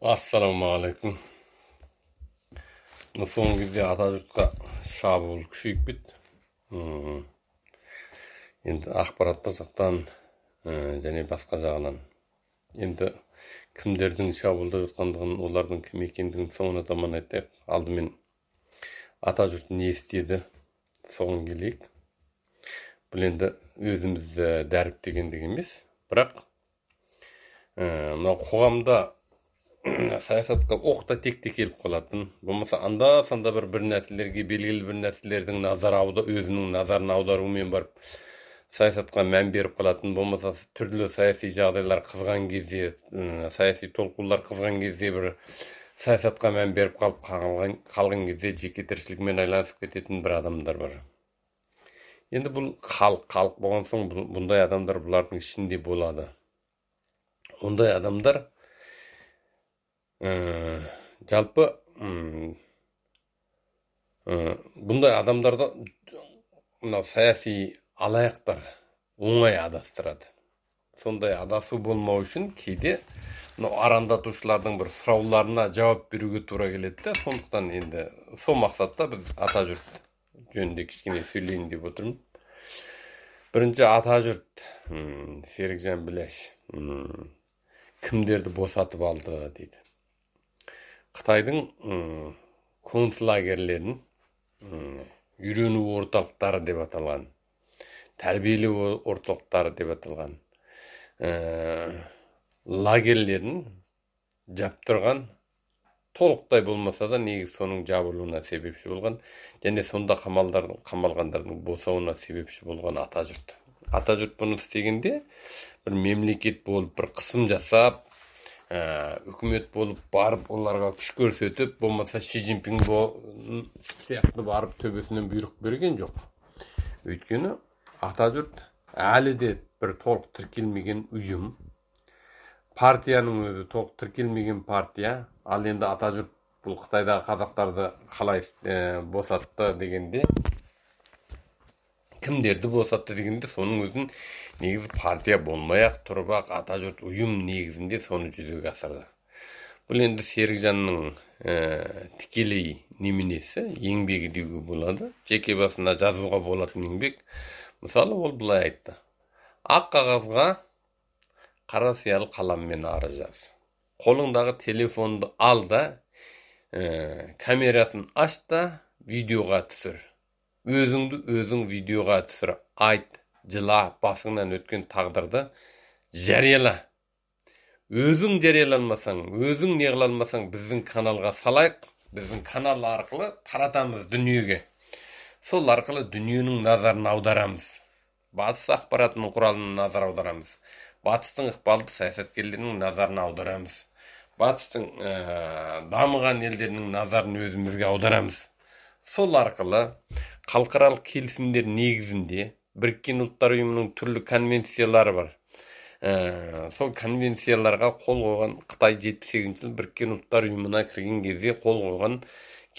алейкум. alaykum so'nggi atajurtga sha шабуыл kuchayib ketdi Енді axborot жақтан және басқа жағынан енді кімдердің шабуылдап жатқандығын олардың кім екендігін соңына таман айтайық алдымен атажұрт не істеді соған келейік бұл енді өзімізді дәріптегендік емес бірақ мынау қоғамда саясатқа оқта текте келіп қалатын. болмаса анда санда бір бір нәрселерге белгілі бір нәрселердің назар ауда өзінің назарын аударуымен барып саясатқа мән беріп қалатын. болмаса түрлі саяси жағдайлар қызған кезде саяси толқулар қызған кезде бір саясатқа мән қалып қалып қалған кезде жеке тіршілігімен айналысып кететін бір адамдар бар енді бұл халық халық болған соң бұндай адамдар бұлардың ішінде болады ондай адамдар Э, жалпы э, бұндай адамдарды мынау саяси алаяқтар оңай адастырады сондай адасу болмау үшін кейде мынау арандатушылардың бір сұрауларына жауап беруге тура келеді да сондықтан енді сол мақсатта біз ата жұрт жөнінде кішкене сөйлейін деп отырмын бірінші атажұрт серікжан біләш кімдерді босатып алды дейді қытайдың концлагерлерін үйрену орталықтары деп аталған тәрбиелеу орталықтары деп аталған ә, э, лагерлерін жаптырған толықтай болмаса да негізі соның жабылуына себепші болған және сонда қамалдардың қамалғандардың босауына себепші болған ата жұрт ата жұрт бұны істегенде бір мемлекет болып бір қысым жасап үкімет болып барып оларға күш көрсетіп болмаса ши цзиньпин сияқты барып төбесінен бұйрық берген жоқ өйткені атажұрт әлі де бір толық тіркелмеген ұйым партияның өзі толық тіркелмеген партия ал енді атажұрт бұл қытайдағы қазақтарды қалай ә, босатты дегенде кімдерді босатты дегенде соның өзін негізі партия болмай ақ тұрып ақ жұрт ұйым негізінде соны жүзеге асырды бұл енді серікжанның ә, тікелей неменесі еңбегі деуге болады жеке басына жазуға болатын еңбек мысалы ол былай айтты ақ қағазға қара сиялы қаламмен арыз жаз қолыңдағы телефонды ал да ә, камерасын аш та видеоға түсір өзіңді өзің видеоға түсір айт жыла басыңнан өткен тағдырды жарияла өзің жарияланмасаң өзің неғыла алмасаң біздің каналға салайық біздің канал арқылы таратамыз дүниеге сол арқылы дүниенің назарын аударамыз батыс ақпаратының құралына назар аударамыз батыстың ықпалды саясаткерлерінің назарын аударамыз батыстың э, дамыған елдерінің назарын өзімізге аударамыз сол арқылы халықаралық келісімдер негізінде біріккен ұлттар ұйымының түрлі конвенциялары бар ә, сол конвенцияларға қол қойған қытай жетпіс сегізінші жылы біріккен ұлттар ұйымына кірген кезде қол қойған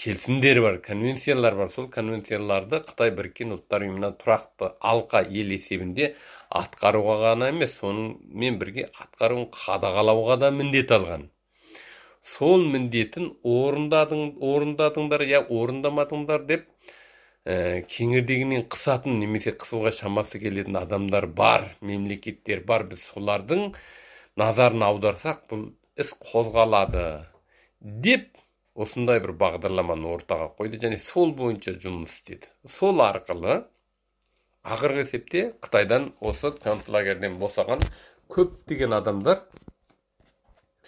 келісімдер бар конвенциялар бар сол конвенцияларды қытай біріккен ұлттар ұйымына тұрақты алқа ел есебінде атқаруға ғана емес сонымен бірге атқаруын қадағалауға да міндет алған сол міндетін орындадың орындадыңдар я иә, орындамадыңдар деп ә, кеңірдегінен қысатын немесе қысуға шамасы келетін адамдар бар мемлекеттер бар біз солардың назарын аударсақ бұл іс қозғалады деп осындай бір бағдарламаны ортаға қойды және сол бойынша жұмыс істеді сол арқылы ақырғы есепте қытайдан осы концлагерьден босаған көптеген адамдар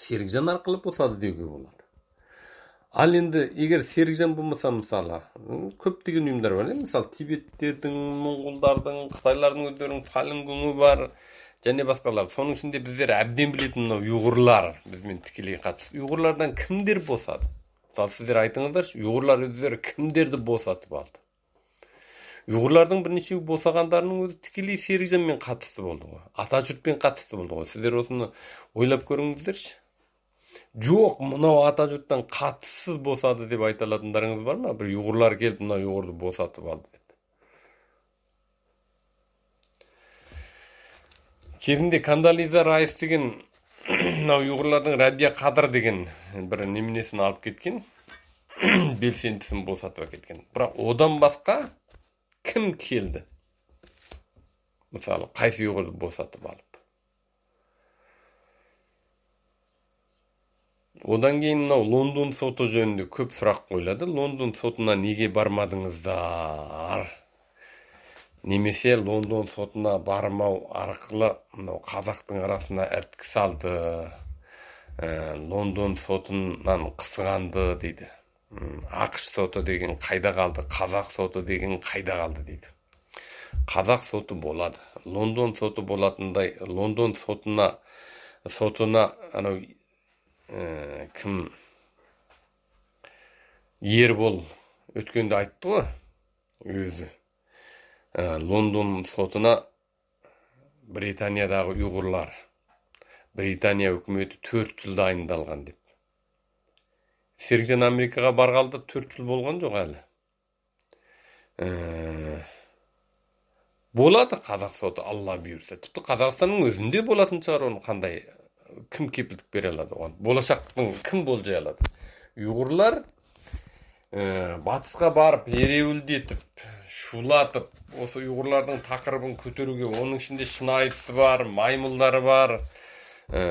серікжан арқылы босады деуге болады ал енді егер серікжан болмаса мысалы көптеген ұйымдар бар иә мысалы тибеттердің моңғолдардың қытайлардың өздерінің фалин бар және басқалар соның ішінде біздер әбден білетін мынау ұйғырлар бізбен тікелей қатысты ұйғырлардан кімдер босады мысалы сіздер айтыңыздаршы ұйғырлар өздері кімдерді босатып алды ұйғырлардың бірнешеуі босағандарының өзі тікелей серікжанмен қатысы болды ғой атажұртпен қатысты болды ғой сіздер осыны ойлап көріңіздерші жоқ мынау ата жұрттан қатыссыз босады деп айта алатындарыңыз бар ма бір ұйғырлар келіп мына ұйғырды босатып алды деп кезінде кандализа райс деген мынау ұйғырлардың рәбия қадыр деген бір неменесін алып кеткен белсендісін босатып әкеткен бірақ одан басқа кім келді мысалы қайсы ұйғырды босатып алды. одан кейін мынау лондон соты жөнінде көп сұрақ қойылады лондон сотына неге бармадыңыздар немесе лондон сотына бармау арқылы мынау қазақтың арасына іріткі салды ә, лондон сотынан қысғанды дейді ақш соты деген қайда қалды қазақ соты деген қайда қалды дейді қазақ соты болады лондон соты болатындай лондон сотына сотына анау ә, кім ербол өткенде айтты ғой өзі ә, лондон сотына британиядағы ұйғырлар британия үкіметі төрт жыл дайындалған деп серікжан америкаға барғалы төрт жыл болған жоқ әлі ә... болады қазақ соты алла бұйырса тіпті қазақстанның өзінде болатын шығар оның қандай кім кепілдік бере алады оған болашақтың кім болжай алады ұйғырлар ә, батысқа барып ереуілдетіп шулатып осы ұйғырлардың тақырыбын көтеруге оның ішінде шынайысы бар маймылдары бар ә,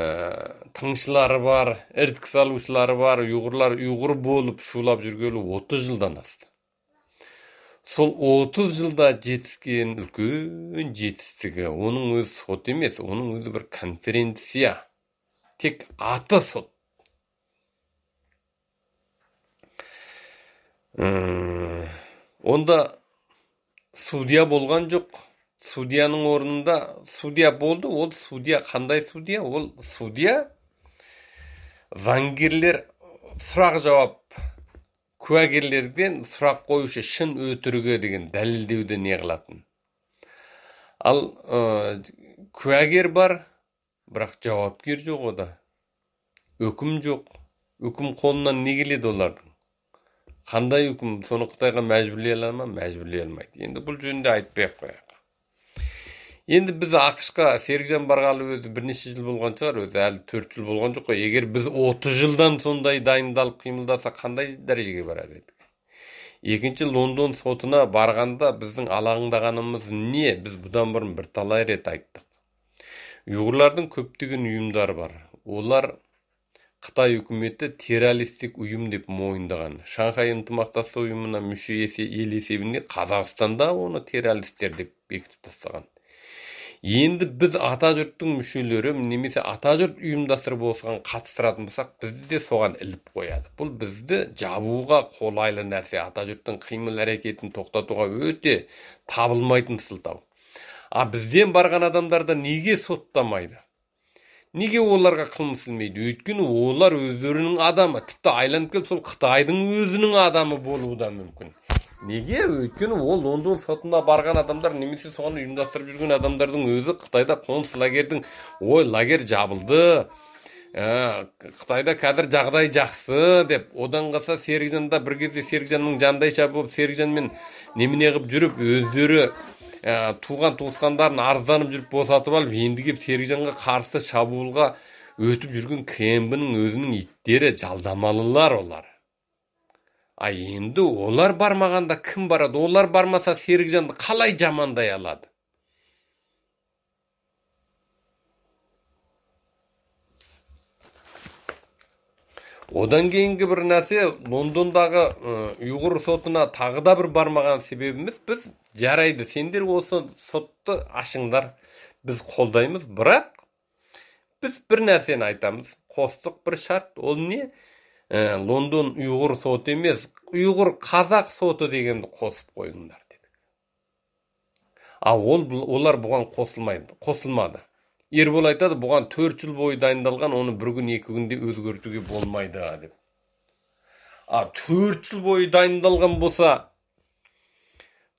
тыңшылары бар іріткі салушылары бар ұйғырлар ұйғыр болып шулап жүргелі 30 жылдан асты сол 30 жылда жетіскен үлкен жетістігі оның өзі сот емес оның өзі бір конференция тек аты сот онда судья болған жоқ судьяның орнында судья болды ол судья қандай судья ол судья заңгерлер сұрақ жауап куәгерлерден сұрақ қоюшы шын өтірігі деген дәлелдеуді не қылатын ал ә, куәгер бар бірақ жауапкер жоқ ода үкім жоқ үкім қолынан не келеді олардың қандай үкім соны қытайға мәжбүрлей ала ма мәжбүрлей алмайды енді бұл жөнінде айтпай ақ енді біз ақш қа серікжан барғалы өзі бірнеше жыл болған шығар өзі әлі төрт жыл болған жоқ қой егер біз отыз жылдан сондай дайындалып қимылдаса қандай дәрежеге барар едік екінші лондон сотына барғанда біздің алаңдағанымыз не біз бұдан бұрын бірталай рет айттық ұйғырлардың көптеген ұйымдары бар. Олар Қытай үкіметі террористік ұйым деп мойындаған Шанхай ынтымақтастық ұйымына мүше ел есебінде қазақстан да оны террористтер деп бекітіп тастаған Енді біз ата жұрттың мүшелері немесе ата жұрт ұйымдастырып осыған қатыстыратын болсақ бізді де соған іліп қояды бұл бізді жабуға қолайлы нәрсе ата жұрттың қимыл әрекетін тоқтатуға өте табылмайтын сылтау а бізден барған адамдарды неге соттамайды неге оларға қылмыс ілмейді өйткені олар өздерінің адамы тіпті айланып келіп сол қытайдың өзінің адамы болуы да мүмкін неге өйткені ол лондон сотына барған адамдар немесе соған ұйымдастырып жүрген адамдардың өзі қытайда лагердің ой лагерь жабылды Ә, Қытайда қазір жағдай жақсы деп одан қалса серікжанда бір кезде серікжанның жандайша болып серікжанмен немене қылып жүріп өздері ә, туған туысқандарын арызданып жүріп босатып алып енді келіп серікжанға қарсы шабуылға өтіп жүрген ның өзінің иттері жалдамалылар олар а енді олар бармағанда кім барады олар бармаса серікжанды қалай жамандай алады одан кейінгі бір нәрсе лондондағы ұйғыр сотына тағы да бір бармаған себебіміз біз жарайды сендер осы сотты ашыңдар біз қолдаймыз бірақ біз бір нәрсені айтамыз қостық бір шарт ол не ә, лондон ұйғыр соты емес ұйғыр қазақ соты дегенді қосып қойыңдар дедік ал ол олар бұған қосылмайды қосылмады Ербол айтады, бұған төрт жыл бойы дайындалған оны бір күн екі күнде өзгертуге болмайды деп а төрт жыл бойы дайындалған болса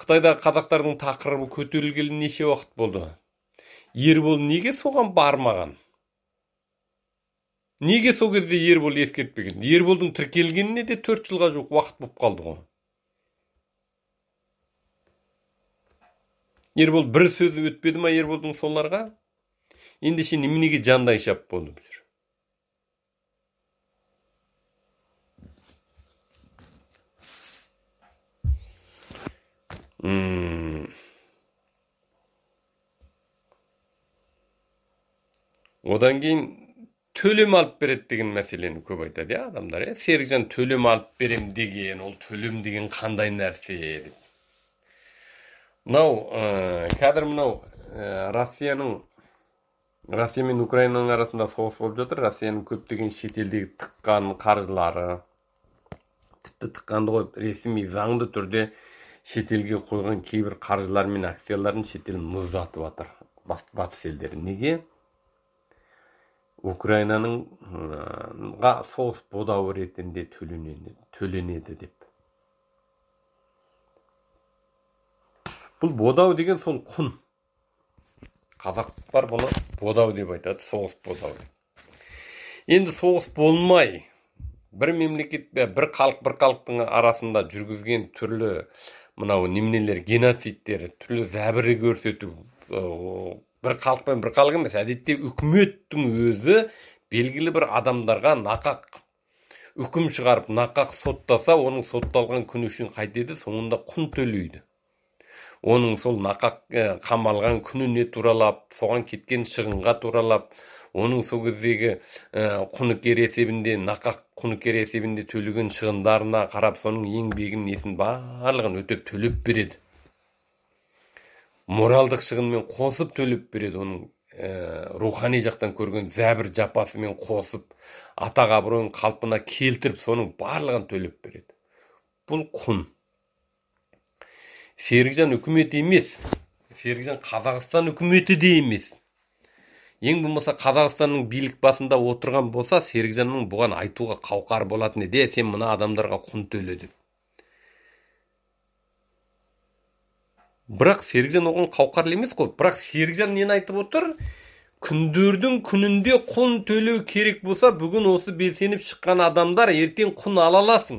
қытайдағы қазақтардың тақырыбы көтерілгелі неше уақыт болды ербол неге соған бармаған неге сол кезде ербол ескертпеген ерболдың тіркелгеніне де төрт жылға жуық уақыт болып қалды ғой ербол бір сөзі өтпеді ма ерболдың соларға ಇಂದಿಸಿ ನಿಮ್ನಿಗೆ ಜಾನ್ದಾಯಿ болып жүр одан кейін төлем алып береді деген мәселені көп айтады иә адамдар иә серікжан төлем алып берем деген ол төлем деген қандай нәрсе деп мынау ә, қазір мынау ә, россияның россия мен украинаның арасында соғыс болып жатыр россияның көптеген шетелдегі тыққан қаржылары тіпті тыққанды қойып ресми заңды түрде шетелге қойған кейбір қаржылар мен акцияларын шетел мұздатып жатыр батыс елдері неге украинаныңға соғыс бодауы ретінде төленеді, төленеді деп бұл бодау деген сол құн қазақтар бұны бодау деп айтады соғыс бодау енді соғыс болмай бір мемлекет бір халық бір халықтың арасында жүргізген түрлі мынау неменелер геноцидтер түрлі зәбір көрсету бір халықпен бір халық емес әдетте үкіметтің өзі белгілі бір адамдарға нақақ үкім шығарып нақақ соттаса оның сотталған күні үшін қайтеді соңында құн төлейді оның сол нақақ қамалған күніне туралап соған кеткен шығынға туралап оның сол кездегі ә, құныкер есебінде нақақ құныкер есебінде төлеген шығындарына қарап соның еңбегін несін барлығын өтеп төлеп береді моралдық шығынмен қосып төлеп береді оның ә, рухани жақтан көрген зәбір жапасымен қосып атақ абыройын қалпына келтіріп соның барлығын төлеп береді бұл құн серікжан үкімет емес серікжан қазақстан үкіметі де емес ең болмаса қазақстанның билік басында отырған болса серікжанның бұған айтуға қауқары болатын еді сен мына адамдарға құн төле деп бірақ серікжан оған қауқарлы емес қой бірақ серікжан нені айтып отыр күндердің күнінде құн төлеу керек болса бүгін осы белсеніп шыққан адамдар ертең құн ала аласың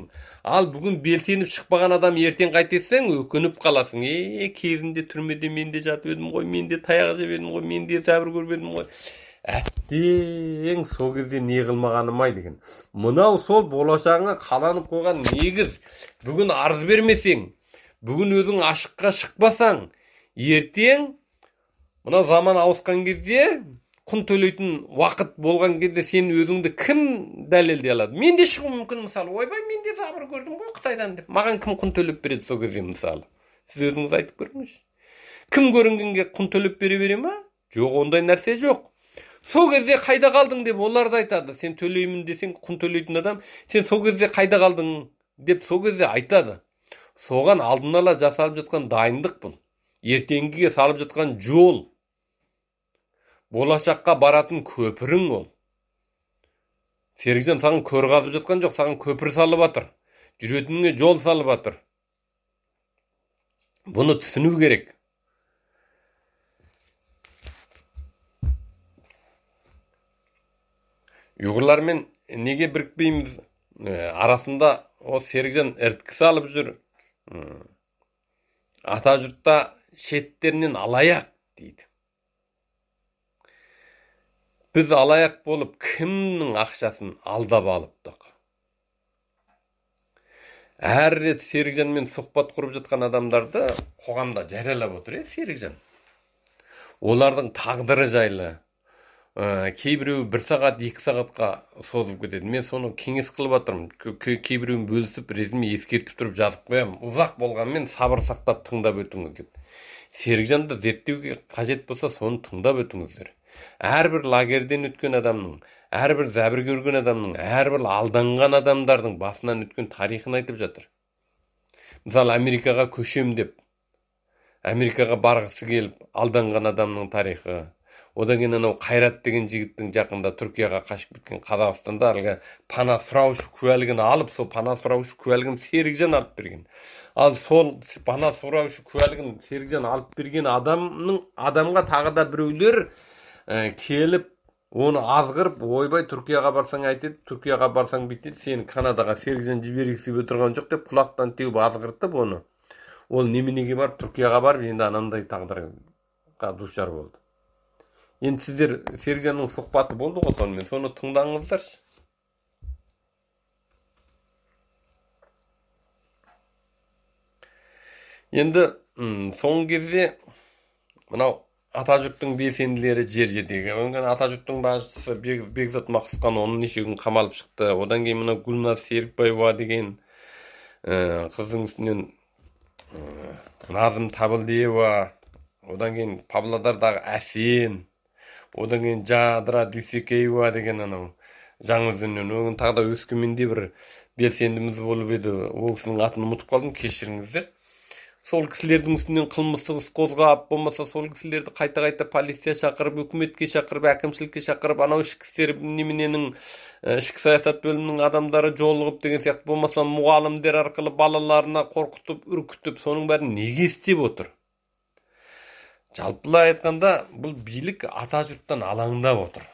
ал бүгін белсеніп шықпаған адам ертең қайтесің өкініп қаласың е кезінде түрмеде мен де жатып едім ғой мен де таяқ жеп едім ғой мен де жәбір көріп едім ғой әттең сол кезде не қылмағаным ай деген мынау сол болашағыңа қаланып қойған негіз бүгін арыз бермесең бүгін өзің ашыққа шықпасаң ертең мына заман ауысқан кезде құн төлейтін уақыт болған кезде сен өзіңді кім дәлелдей алады мен де шығуым мүмкін мысалы ойбай мен де забыр көрдім ғой қытайдан деп маған кім құн төлеп береді сол кезде мысалы сіз өзіңіз айтып көріңізші кім көрінгенге құн төлеп бере бере ма жоқ ондай нәрсе жоқ сол кезде қайда қалдың деп олар да айтады сен төлеймін десең құн төлейтін адам сен сол кезде қайда қалдың деп сол кезде айтады соған алдын ала жасалып жатқан дайындық бұл ертеңгіге салып жатқан жол болашаққа баратын көпірің ол серікжан саған көр қазып жатқан жоқ саған көпір салып жатыр жүретініңе жол салып жатыр бұны түсіну керек ұйғырлармен неге бірікпейміз арасында ол серікжан іріткі салып жүр Ата жұртта шеттерінен алаяқ дейді біз алаяқ болып кімнің ақшасын алдап алыптық әр рет серікжанмен сұхбат құрып жатқан адамдарды қоғамда жариялап отыр иә серікжан олардың тағдыры жайлы ә, кейбіреуі бір сағат екі сағатқа созылып кетеді мен соны кеңес қылып жатырмын кейбіреуін бөлісіп ресми ескертіп тұрып жазып қоямын ұзақ болғанмен сабыр сақтап тыңдап өтіңіз деп серікжанды зерттеуге қажет болса соны тыңдап өтіңіздер әрбір лагерден өткен адамның әрбір зәбір көрген адамның әрбір алданған адамдардың басынан өткен тарихын айтып жатыр мысалы америкаға көшем деп америкаға барғысы келіп алданған адамның тарихы одан кейін анау қайрат деген жігіттің жақында түркияға қашып кеткен қазақстанда әлгі пана сұраушы куәлігін алып сол пана сұраушы куәлігін серікжан алып берген ал сол пана сұраушы куәлігін серікжан алып берген адамның адамға тағы да біреулер Ә, келіп оны азғырып ойбай түркияға барсаң айтеді түркияға барсаң бүйтеді сені канадаға сергізен жібергісі отырған жоқ деп құлақтан теуіп азғыртып оны ол неменеге барып түркияға барып енді анандай тағдырға душар болды енді сіздер сергіжанның сұхбаты болды ғой сонымен соны тыңдаңыздаршы енді соңғы кезде мынау Ата атажұрттың белсенділері жер жердегі одан атажұрттың басшысы бекзат мақсұтхан оның неше күн қамалып шықты одан кейін мына гүлназ серікбаева деген ә, э, қыздың үстінен э, назым табылдиева одан кейін павлодардағы әсен одан кейін жадыра дүйсекеева деген анау жаңаөзеннен одан тағы да өскеменде бір белсендіміз болып еді ол кісінің атын ұмытып қалдым кешіріңіздер сол кісілердің үстінен қылмыстық іс қозғап болмаса сол кісілерді қайта қайта полиция шақырып үкіметке шақырып әкімшілікке шақырып анау ішкі істер немененің ішкі саясат бөлімінің адамдары жолығып деген сияқты болмаса мұғалімдер арқылы балаларына қорқытып үркітіп соның бәрін неге істеп отыр жалпылай айтқанда бұл билік ата жұрттан алаңдап отыр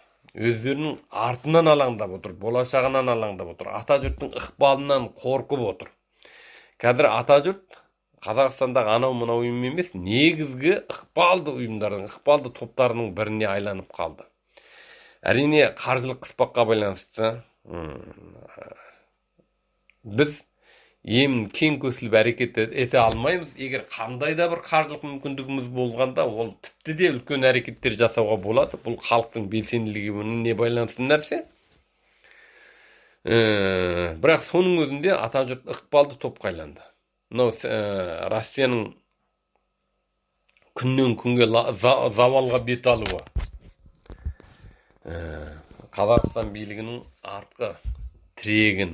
өздерінің артынан алаңдап отыр болашағынан алаңдап отыр ата жұрттың ықпалынан қорқып отыр қазір ата жұрт қазақстандағы анау мынау ұйым емес негізгі ықпалды ұйымдардың ықпалды топтарының біріне айланып қалды әрине қаржылық қыспаққа байланысты біз емін кең көсіліп әрекет ете алмаймыз егер қандай да бір қаржылық мүмкіндігіміз болғанда ол тіпті де үлкен әрекеттер жасауға болады бұл халықтың белсенділігіне байланысты нәрсе ә, бірақ соның өзінде ата ықпалды топқа айланды мынау э, россияның күннен күнге завалға бет алуы э, қазақстан билігінің артқы тірегін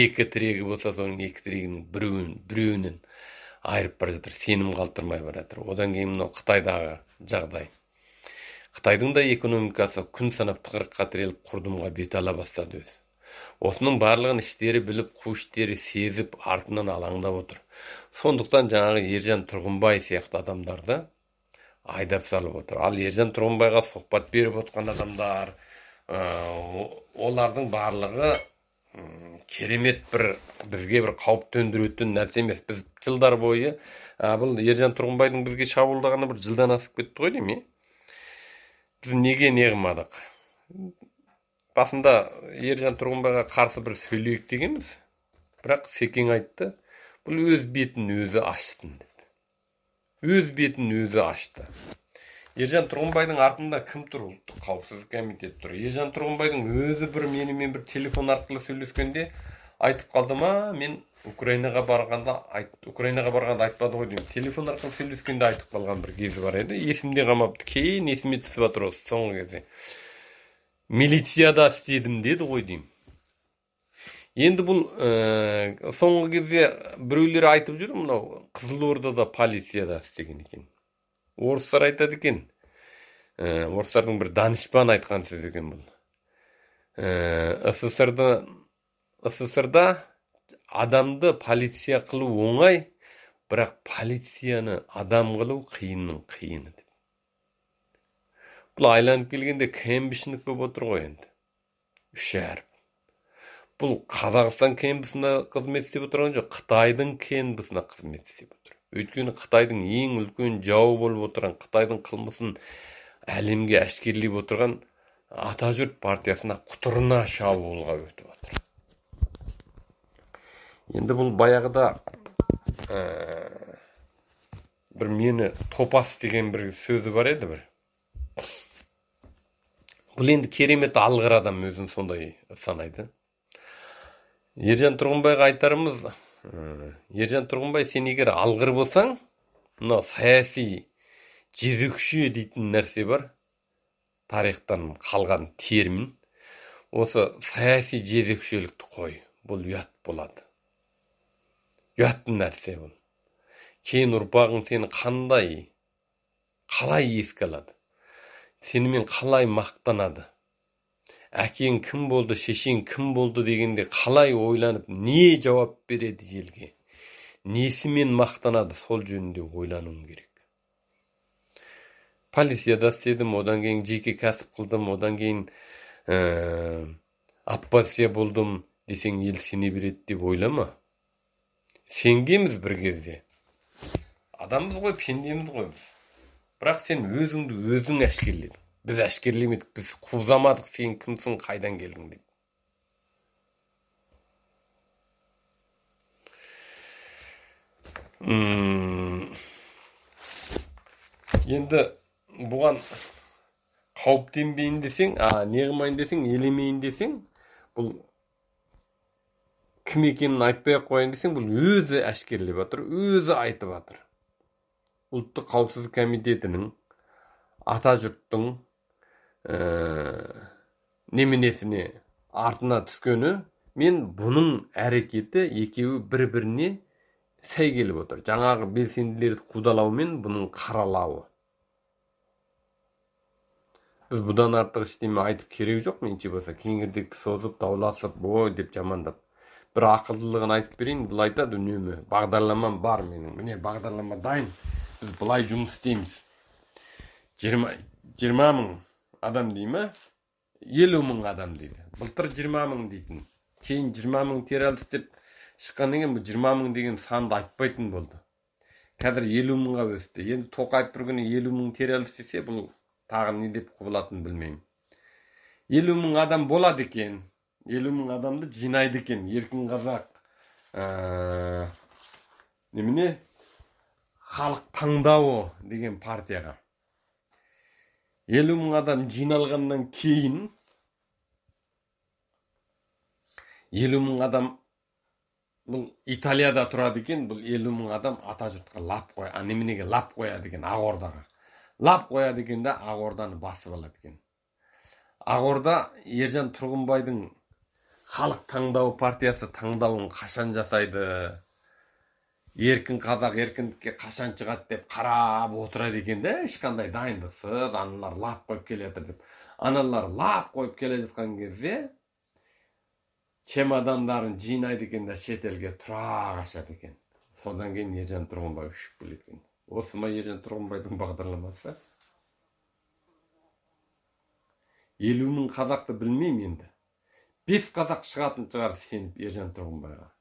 екі тірегі болса соның екі тірегінің біреуін біреуінен айырып бара жатыр сенім қалдырмай бара жатыр одан кейін мынау қытайдағы жағдай қытайдың да экономикасы күн санап тығырыққа тіреліп құрдымға бет ала бастады өзі осының барлығын іштері біліп құштері сезіп артынан алаңдап отыр сондықтан жаңағы ержан тұрғынбай сияқты адамдарды айдап салып отыр ал ержан тұрғынбайға сұхбат беріп отқан адамдар ә, олардың барлығы керемет бір бізге бір қауіп төндіретін нәрсе емес біз жылдар бойы ә, бұл ержан тұрғынбайдың бізге шабуылдағаны бір жылдан асып кетті ғой деймін біз неге не басында ержан тұрғынбайға қарсы бір сөйлейік дегенбіз бірақ секең айтты бұл өз бетін өзі ашсын деп өз бетін өзі ашты ержан тұрғынбайдың артында кім тұр ұлттық қауіпсіздік комитеті тұр ержан тұрғынбайдың өзі бір менімен бір телефон арқылы сөйлескенде айтып қалды ма мен украинаға барғанда айт, украинаға барғанда айтпады ғой деймін телефон арқылы сөйлескенде айтып қалған бір кезі бар еді есімде қалмапты кейін есіме түсіп жатыр осы соңғы кезде милицияда істедім деді ғой деймін енді бұл ә, соңғы кезде біреулер айтып жүр мынау қызылордада полицияда істеген екен орыстар айтады екен ә, орыстардың бір данышпан айтқан сөз екен бұл ә, адамды полиция қылу оңай бірақ полицияны адам қылу қиынның қиыны бұл айланып келгенде кембишнік болып отыр ғой енді үш әріп бұл қазақстан кембісіне қызмет істеп отырған жоқ қытайдың кембісіне қызмет істеп отыр өйткені қытайдың ең үлкен жауы болып отырған қытайдың қылмысын әлемге әшкерелеп отырған атажұрт партиясына құтырына шабуылға өтіп отыр енді бұл баяғыда ә, бір мені топас деген бір сөзі бар еді бір бұл енді керемет алғыр адам өзін сондай санайды ержан тұрғынбайға айтарымыз ержан тұрғынбай сен егер алғыр болсаң мына саяси жезөкше дейтін нәрсе бар тарихтан қалған термин осы саяси жезөкшелікті қой бұл ұят болады ұят нәрсе бұл кейін ұрпағың сені қандай қалай еске алады сенімен қалай мақтанады әкең кім болды шешең кім болды дегенде қалай ойланып не жауап береді елге несімен мақтанады сол жөнінде ойлануым керек полицияда істедім одан кейін жеке кәсіп қылдым одан кейін ә, э, аппасия болдым десең ел сене береді деп ойлама сенгенбіз бір кезде адамбыз ғой пендеміз ғой біз бірақ сен өзіңді өзің әшкерледің. біз әшкерлемедік, біз қузамадық сен кімсің қайдан келдің деп енді бұған қауіптенбейін десең а неғылмайын десең елемейін десең бұл кім екенін айтпай ақ қояйын десең бұл өзі әшкерелеп жатыр өзі айтып жатыр ұлттық қауіпсіздік комитетінің ата жұрттың ә, э, неменесіне артына түскені мен бұның әрекеті екеуі бір біріне сай келіп отыр жаңағы белсенділерді қудалау мен бұның қаралауы біз бұдан артық ештеңе айтып керек жоқ меніңше болса кеңірдек созып дауласып ой деп жамандап бір ақылдылығын айтып берейін бұл айтады үнемі бағдарламам бар менің міне бағдарлама дайын біз былай жұмыс істейміз жиырма мың адам дей ма елу мың адам дейді былтыр жиырма мың дейтін кейін жиырма мың террорист деп шыққаннан кейін бұл жиырма мың деген санды айтпайтын болды қазір елу мыңға өсті енді тоқаев бір күні елу мың тері десе бұл тағы не деп құбылатынын білмеймін елу мың адам болады екен елу мың адамды жинайды екен еркін қазақ ә, немене халық таңдауы деген партияға елу мың адам жиналғаннан кейін елу мың адам бұл италияда тұрады екен бұл елу мың адам жұртқа лап қоя а неменеге лап қояды екен ақордаға лап қояды екен да ақорданы басып алады екен ақорда ержан тұрғынбайдың халық таңдауы партиясы таңдауын қашан жасайды еркін қазақ еркіндікке қашан шығады деп қарап отырады екен да ешқандай дайындықсыз аналар лап қойып келе жатыр деп аналар лап қойып келе жатқан кезде чемодандарын жинайды екен да шетелге тұра қашады екен содан кейін ержан тұрғынбай ұшып келеді екен осы ма ержан тұрғынбайдың бағдарламасы елу мың қазақты білмеймін енді бес қазақ шығатын шығар сеніп ержан тұрғынбайға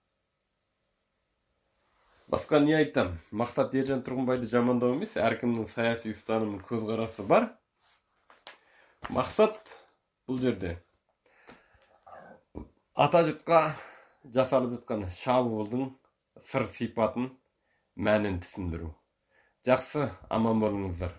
басқа не айтам мақсат ержан тұрғынбайды жамандау емес әркімнің саяси ұстанымы көзқарасы бар мақсат бұл жерде ата жұртқа жасалып жатқан шабуылдың сыр сипатын мәнін түсіндіру жақсы аман болыңыздар